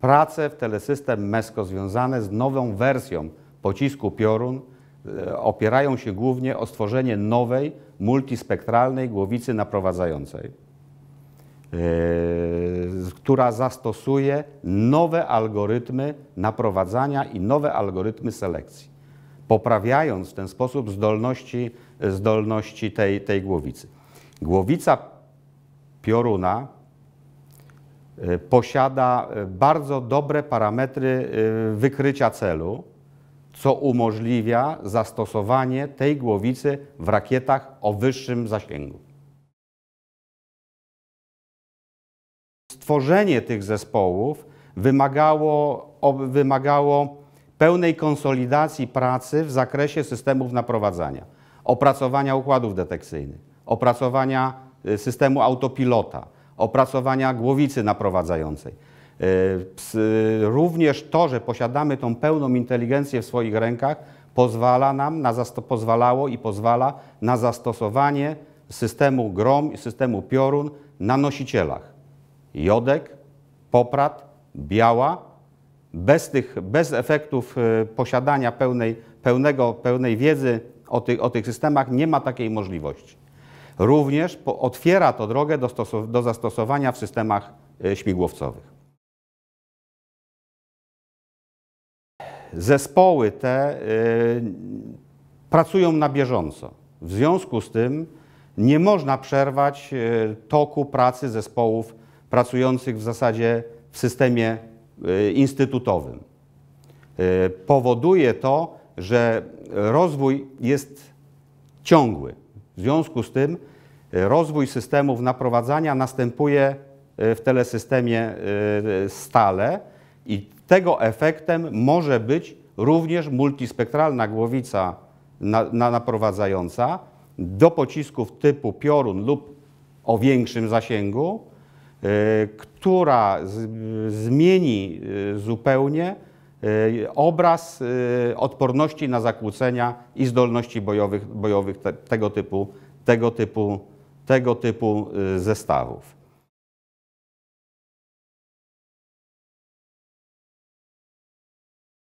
Prace w telesystem MESCO związane z nową wersją pocisku Piorun e, opierają się głównie o stworzenie nowej, multispektralnej głowicy naprowadzającej, e, która zastosuje nowe algorytmy naprowadzania i nowe algorytmy selekcji, poprawiając w ten sposób zdolności, e, zdolności tej, tej głowicy. Głowica pioruna E, posiada e, bardzo dobre parametry e, wykrycia celu, co umożliwia zastosowanie tej głowicy w rakietach o wyższym zasięgu. Stworzenie tych zespołów wymagało, wymagało pełnej konsolidacji pracy w zakresie systemów naprowadzania, opracowania układów detekcyjnych, opracowania systemu autopilota, opracowania głowicy naprowadzającej. Y, y, również to, że posiadamy tą pełną inteligencję w swoich rękach, pozwala nam na pozwalało i pozwala na zastosowanie systemu grom i systemu piorun na nosicielach. Jodek, poprat, biała. Bez, tych, bez efektów y, posiadania pełnej, pełnego, pełnej wiedzy o, o tych systemach nie ma takiej możliwości również otwiera to drogę do, do zastosowania w systemach y, śmigłowcowych. Zespoły te y, pracują na bieżąco. W związku z tym nie można przerwać y, toku pracy zespołów pracujących w zasadzie w systemie instytutowym. Powoduje to, że rozwój jest ciągły. W związku z tym e, rozwój systemów naprowadzania następuje e, w telesystemie e, stale i tego efektem może być również multispektralna głowica naprowadzająca do pocisków typu piorun lub o większym zasięgu, która zmieni zupełnie Y, obraz y, odporności na zakłócenia i zdolności bojowych, bojowych tego, typu, tego, typu, tego typu y, zestawów.